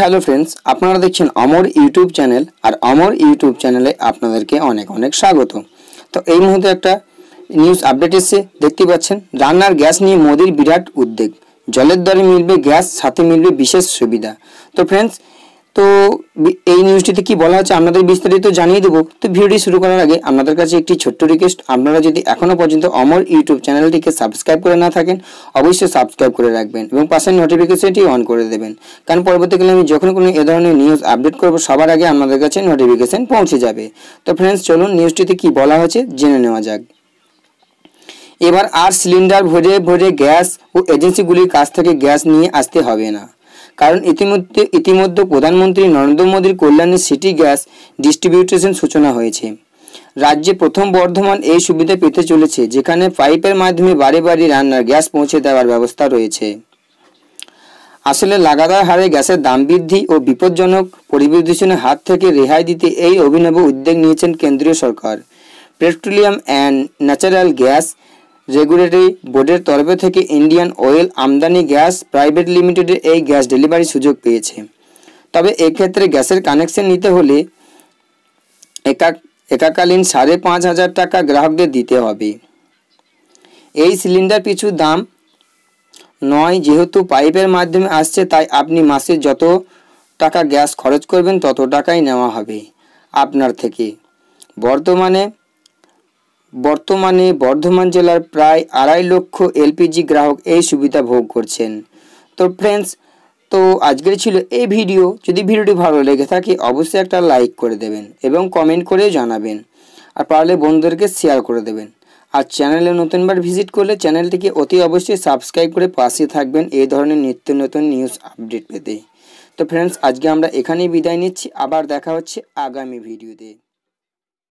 hello friends আপনারা দেখছেন Amar YouTube channel আর অমর ইউটিউব চ্যানেলে আপনাদেরকে অনেক অনেক স্বাগত তো এই মুহূর্তে একটা নিউজ আপডেট এসছে দেখতে পাচ্ছেন রান্নার গ্যাস নিয়ে মোদির বিরাট উদ্বেগ জলের দরে মিলবে গ্যাস সাথে মিলবে বিশেষ সুবিধা তো ফ্রেন্ডস তো এই নিউজটিতে কি বলা হচ্ছে আপনাদের বিস্তারিত জানিয়ে দেবো তো ভিডিওটি শুরু করার আগে আপনাদের কাছে একটি ছোট্ট রিকোয়েস্ট আপনারা যদি এখনও পর্যন্ত অমর ইউটিউব চ্যানেলটিকে সাবস্ক্রাইব করে না থাকেন অবশ্যই সাবস্ক্রাইব করে রাখবেন এবং পাশে নোটিফিকেশনটি অন করে দেবেন কারণ পরবর্তীকালে আমি যখন কোনো এ ধরনের নিউজ আপডেট করব সবার আগে আপনাদের কাছে নোটিফিকেশন পৌঁছে যাবে তো ফ্রেন্ডস চলুন নিউজটিতে কি বলা হয়েছে জেনে নেওয়া যাক এবার আর সিলিন্ডার ভরে ভরে গ্যাস ও এজেন্সিগুলির কাছ থেকে গ্যাস নিয়ে আসতে হবে না কারণ ইতিমধ্যে ইতিমধ্যে প্রধানমন্ত্রী নরেন্দ্র মোদীর কল্যাণে সিটি গ্যাস ডিস্ট্রিবিউটেশন সূচনা হয়েছে রাজ্যে প্রথম বর্ধমান এই সুবিধা পেতে চলেছে যেখানে পাইপের মাধ্যমে বাড়ি বাড়ি রান্নার গ্যাস পৌঁছে দেওয়ার ব্যবস্থা রয়েছে আসলে লাগাতার হারে গ্যাসের দাম বৃদ্ধি ও বিপজ্জনক পরিবেশ দূষণের হাত থেকে রেহাই দিতে এই অভিনব উদ্যোগ নিয়েছেন কেন্দ্রীয় সরকার petroleum and natural gas regulatory বোর্ডের তরফে থেকে ইন্ডিয়ান অয়েল আমদানি গ্যাস প্রাইভেট লিমিটেডের এই গ্যাস ডেলিভারি সুযোগ পেয়েছে তবে এক্ষেত্রে গ্যাসের কানেকশন নিতে হলে একা একাকালীন সাড়ে পাঁচ হাজার টাকা গ্রাহকদের দিতে হবে এই সিলিন্ডার পিছু দাম নয় যেহেতু পাইপের মাধ্যমে আসছে তাই আপনি মাসে যত টাকা গ্যাস খরচ করবেন তত টাকাই নেওয়া হবে আপনার থেকে বর্তমানে বর্তমানে বর্ধমান জেলার প্রায় আড়াই লক্ষ এলপিজি গ্রাহক এই সুবিধা ভোগ করছেন তো ফ্রেন্ডস তো আজকের ছিল এই ভিডিও যদি ভিডিওটি ভালো লেগে থাকে অবশ্যই একটা লাইক করে দেবেন এবং কমেন্ট করেও জানাবেন আর পারলে বন্ধুদেরকে শেয়ার করে দেবেন আর চ্যানেলে নতুনবার ভিজিট করলে চ্যানেলটিকে অতি অবশ্যই সাবস্ক্রাইব করে পাশে থাকবেন এই ধরনের নিত্য নতুন নিউজ আপডেট পেতে তো ফ্রেন্ডস আজকে আমরা এখানেই বিদায় নিচ্ছি আবার দেখা হচ্ছে আগামী ভিডিওতে